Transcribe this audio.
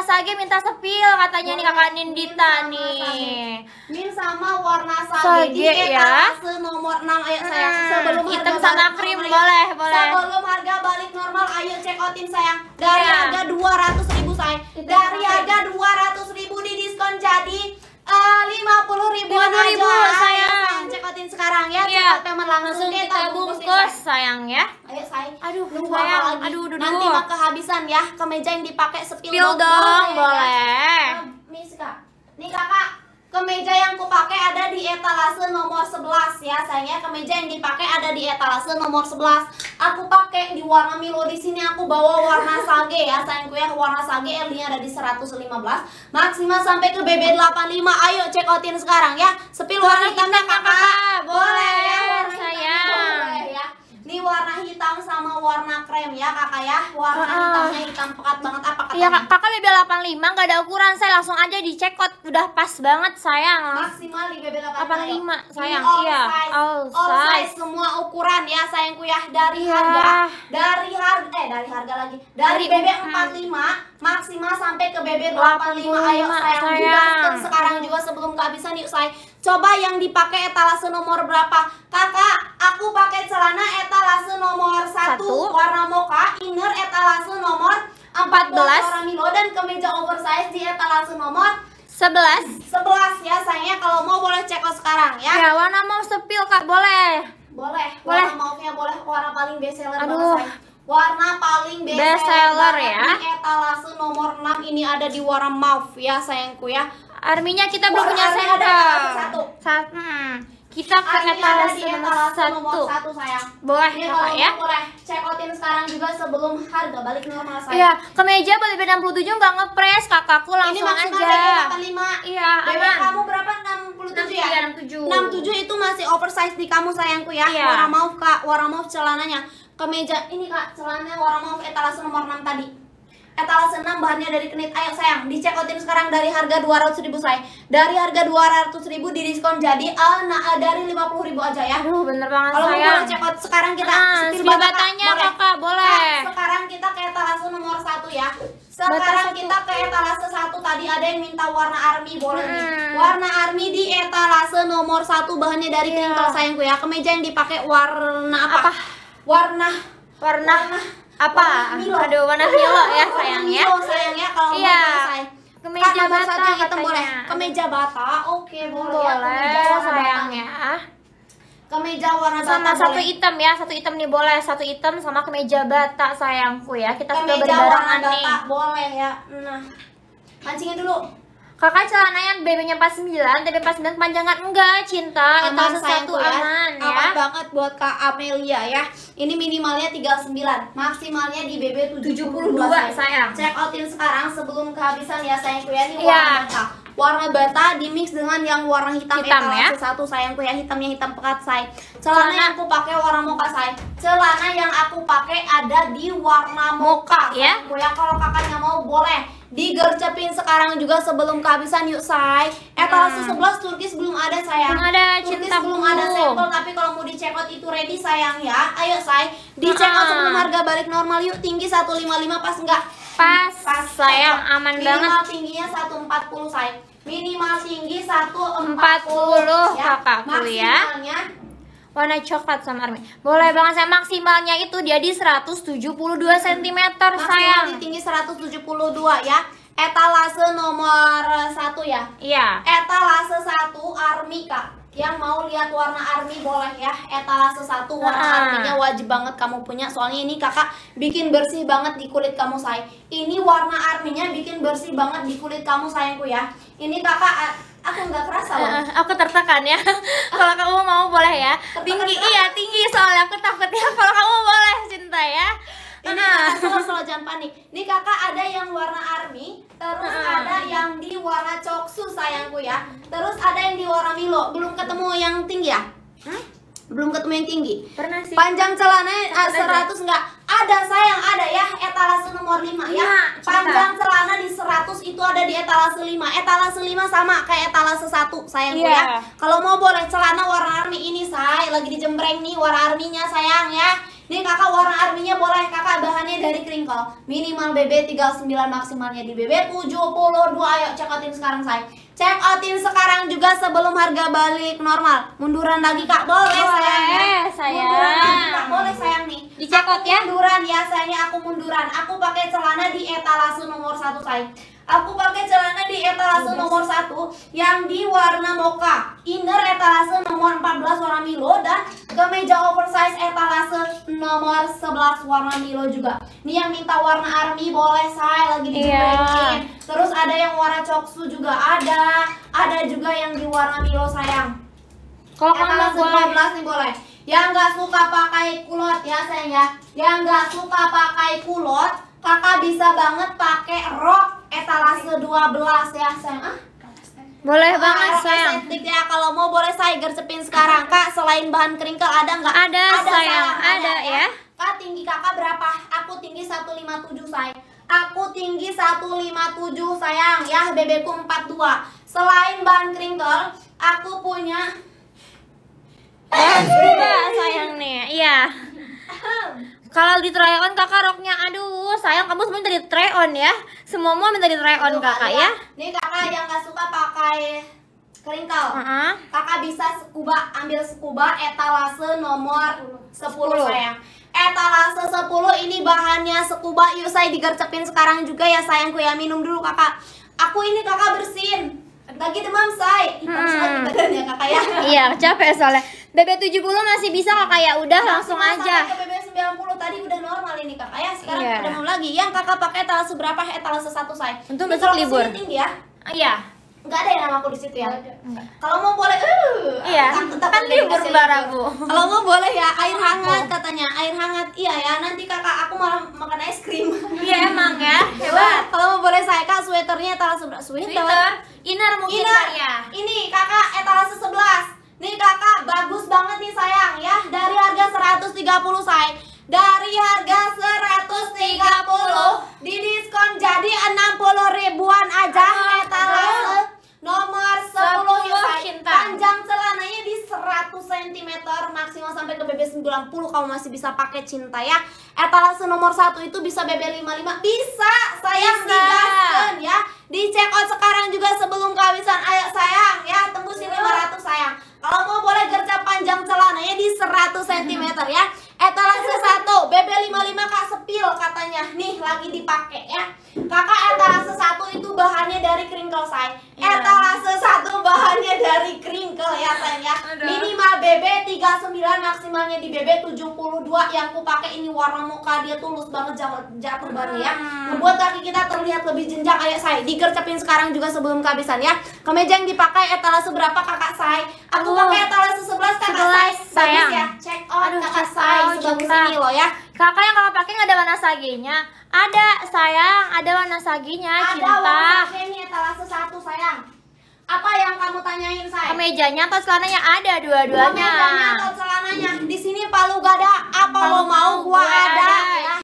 Mas minta sepil katanya warna nih kakak Nindita nih. Min sama warna sage, sage ya. nomor 6 ayo sayang. Hmm, Sebelum hitam sama krim normal, boleh, boleh. Sebelum harga balik normal ayo check outin sayang. Dari yeah. harga 200 ribu sayang. Dari harga 200 ribu di diskon jadi eh, uh, 50 ribuan 50 ribu, aja. Sayang dapetin sekarang ya iya. teman langsung, langsung kita, kita bungkus, ya, bungkus sayang ya ayo sayang aduh lu sayang lagi. aduh duduk. nanti mah kehabisan ya kemeja yang dipakai sepil, dong, dong boleh, ya, boleh. etalase nomor 11 ya. Sayangnya kemeja yang dipakai ada di etalase nomor 11. Aku pakai di warna Milo di sini aku bawa warna sage ya. Sayangku yang warna sage L-nya ada di 115. Maksimal sampai ke BB85. Ayo check outin sekarang ya. Sepil warna hitamnya Kakak. Boleh ya warna di warna hitam sama warna krem ya kakak ya warna uh, hitamnya hitam pekat banget apa katanya? Iya kakak BB 85 nggak ada ukuran saya langsung aja dicek kot udah pas banget sayang maksimal di BB 85 85 sayang all iya size. All, size. all size semua ukuran ya sayangku ya dari yeah. harga dari harga eh dari harga lagi dari, dari BB 45 hmm. maksimal sampai ke BB 85, 85 ayo sayang, sayang. juga sekarang juga sebelum kehabisan yuk sayang coba yang dipakai etalase nomor berapa kakak aku pakai celana etalase nomor 1 warna moka inner etalase nomor 14 warna milo dan kemeja oversize di etalase nomor 11 11 ya sayangnya kalau mau boleh cek out sekarang ya ya warna mau sepil kak boleh boleh boleh warna maufnya boleh warna paling best seller Aduh. warna paling best, best seller ya. Etalase nomor 6 ini ada di warna mauve ya sayangku ya arminya kita belum punya Ada satu hmm. kita ke etalase satu. satu sayang boleh Ini ya boleh ya? check outin sekarang juga sebelum harga balik normal sayang iya kemeja boleh 67 puluh tujuh nggak ngepres kakakku langsung aja. Ini aja lima iya aman kamu berapa enam puluh tujuh ya enam tujuh enam tujuh itu masih oversize di kamu sayangku ya iya. warna mau kak warna mau celananya kemeja ini kak celananya warna mau etalase nomor 6 tadi etalase 6 bahannya dari Kenit. Ayo sayang, dicek outin sekarang dari harga 200 ribu say. Dari harga 200 ribu diskon jadi uh, nah, eh, dari 50 ribu aja ya. Aduh, bener banget Kalau sayang. Kalau check out sekarang kita ah, setir batanya boleh. Kakak, nah, boleh. Nah, sekarang kita ke etalase nomor 1 ya. Sekarang kita ke etalase 1 tadi ada yang minta warna army boleh hmm. nih. Warna army di etalase nomor 1 bahannya dari yeah. Kenit sayangku ya. Kemeja yang dipakai warna apa? apa? Warna warna, warna apa warna Aduh warna milo ya sayang ya sayangnya kalau iya. kemeja Kakak bata satu hitam katanya. boleh kemeja bata oke okay, boleh, boleh ya, sayang ya kemeja warna bata sama bata satu boleh. hitam ya satu hitam nih boleh satu hitam sama kemeja bata sayangku ya kita kemeja sudah berbarengan nih kemeja warna bata boleh ya nah Pancingin dulu kakak celana yang BB nya 49 TB 49 panjangan enggak cinta aman satu ya. aman ya aman banget buat kak Amelia ya ini minimalnya 39 maksimalnya di BB 72, 72 sayang. sayang check outin sekarang sebelum kehabisan ya sayangku ya ini iya. warna ya. mentah warna bata dimix dengan yang warna hitam, ya, hitam etalase ya? satu sayangku ya hitamnya hitam pekat say celana, celana yang aku pakai warna moka say celana yang aku pakai ada di warna moka, ya gue ya kalau kakaknya mau boleh digercepin sekarang juga sebelum kehabisan yuk say etalase eh, hmm. 11 Turkis belum ada sayang belum ada belum ada sampel tapi kalau mau dicekot itu ready sayang ya ayo say dicekot hmm. sebelum harga balik normal yuk tinggi 155 pas enggak pas, pas sayang cocok. aman minimal banget minimal tingginya 140 sayang minimal tinggi 140 40, ya. kakakku ya warna coklat sama army boleh banget saya maksimalnya itu dia di 172 cm Maksimal sayang di tinggi 172 ya etalase nomor 1 ya iya etalase 1 army kak yang mau lihat warna army boleh ya etalase satu warna nah. arminya wajib banget kamu punya soalnya ini kakak bikin bersih banget di kulit kamu say ini warna arminya bikin bersih banget di kulit kamu sayangku ya ini kakak aku nggak kerasa loh. Uh, aku tertekan ya kalau kamu mau boleh ya tertekan tinggi iya tinggi soalnya aku takut ya. kalau kamu boleh cinta ya ini nah. kakak jangan panik ini kakak ada yang warna army terus uh. ada yang di warna coklat susu sayangku ya. Terus ada yang di warna milo, belum ketemu yang tinggi ya? Hah? Belum ketemu yang tinggi. Pernah sih. Panjang celananya uh, 100 ah, enggak? Ada sayang, ada ya etalase nomor 5 ya. ya Panjang celana di 100 itu ada di etalase 5. Etalase 5 sama kayak etalase 1 sayangku yeah. ya. Iya. Kalau mau boleh celana warna army ini, say. Lagi dijembreng nih warna arminya sayang ya Nih kakak warna arminya boleh kakak bahannya dari kringkol. Minimal BB 39 maksimalnya di BB 72. Ayo check outin sekarang saya. Check outin sekarang juga sebelum harga balik normal. Munduran lagi kak boleh, boleh sayang. Ya? sayang. Munduran lagi kak boleh sayang nih. Di check out ya. Munduran ya sayangnya aku munduran. Aku pakai celana di etalase nomor satu saya. Aku pakai celana di etalase yang di warna mocha inner etalase nomor 14 warna Milo dan kemeja oversize etalase nomor 11 warna Milo juga ini yang minta warna army boleh saya lagi di yeah. Iya. terus ada yang warna coksu juga ada ada juga yang di warna Milo sayang kalau etalase boleh. 14 nih boleh yang nggak suka pakai kulot ya sayang ya yang nggak suka pakai kulot kakak bisa banget pakai rok etalase 12 ya sayang ah boleh oh, banget sayang. ya kalau mau boleh saya gercepin sekarang kak. Selain bahan keringkel ada nggak? Ada, ada sayang, ada, ada ya? ya. Kak tinggi kakak berapa? Aku tinggi 157 sayang. Aku tinggi 157 sayang ya. empat 42. Selain bahan keringkel, aku punya. Bahan eh, sayang nih, iya. Kalau di try on kakak roknya, aduh sayang kamu semua minta di try on ya Semua mau minta di try on aduh, kakak iya. ya Nih kakak yang gak suka pakai keringkel uh -huh. Kakak bisa scuba, ambil scuba etalase nomor 10, 10 sayang etalase 10 ini bahannya sekuba yuk saya digercepin sekarang juga ya sayangku ya minum dulu kakak aku ini kakak bersin lagi demam say hmm. badannya kakak ya iya capek soalnya BB70 masih bisa kakak ya udah langsung, langsung aja 90 tadi udah normal ini kak ayah sekarang yeah. udah mau lagi yang kakak pakai etalase berapa etalase satu saya untuk besok libur tinggi ya ah, iya Enggak ada yang nama aku di situ ya. Kalau mau boleh uh, iya. Kan, kan libur baraku. Kalau mau boleh ya air oh. hangat katanya. Air hangat. Iya ya, nanti Kakak aku malah makan es krim. Iya emang ya. Hebat. Kalau mau boleh saya Kak sweaternya etalase berapa? Sweater. Sweater. Inner mungkin Inner. ya. Ini Kakak etalase sebelas, Nih Kakak bagus banget nih sayang ya. Dan say dari harga 130 di diskon jadi 60 ribuan aja etalase nomor 10 cinta panjang celananya di 100 cm maksimal sampai ke BB 90 kamu masih bisa pakai cinta ya etalase nomor 1 itu bisa BB 55 bisa saya digaskan ya di check out sekarang juga sebelum kehabisan ayo sayang ya tembusin 500 iya. sayang kalau mau boleh kerja panjang celananya di 100 cm ya. Etalase 1, BB55 Kak sepil katanya. Nih lagi dipakai ya. Kakak etalase 1 itu bahannya dari kringle size. Etalase iya. 1 bahannya dari crinkle ya sayang ya minimal BB 39 maksimalnya di BB 72 yang aku pakai ini warna muka dia tulus banget jatuh banget ya hmm. membuat kaki kita terlihat lebih jenjang kayak saya dikercepin sekarang juga sebelum kehabisan ya kemeja yang dipakai etalase berapa kakak saya aku pakai etalase 11 kakak saya sayang ya check out Aduh, kakak saya sebelum ini loh ya kakak yang kakak pakai nggak ada warna saginya ada sayang ada warna saginya ada cinta ada warna saginya etalase satu sayang apa yang kamu tanyain saya? Kemejanya atau celananya ada dua-duanya. Kemejanya atau celananya. Di sini palu gada apa lo mau, mau gua, gua ada. ada. Ya.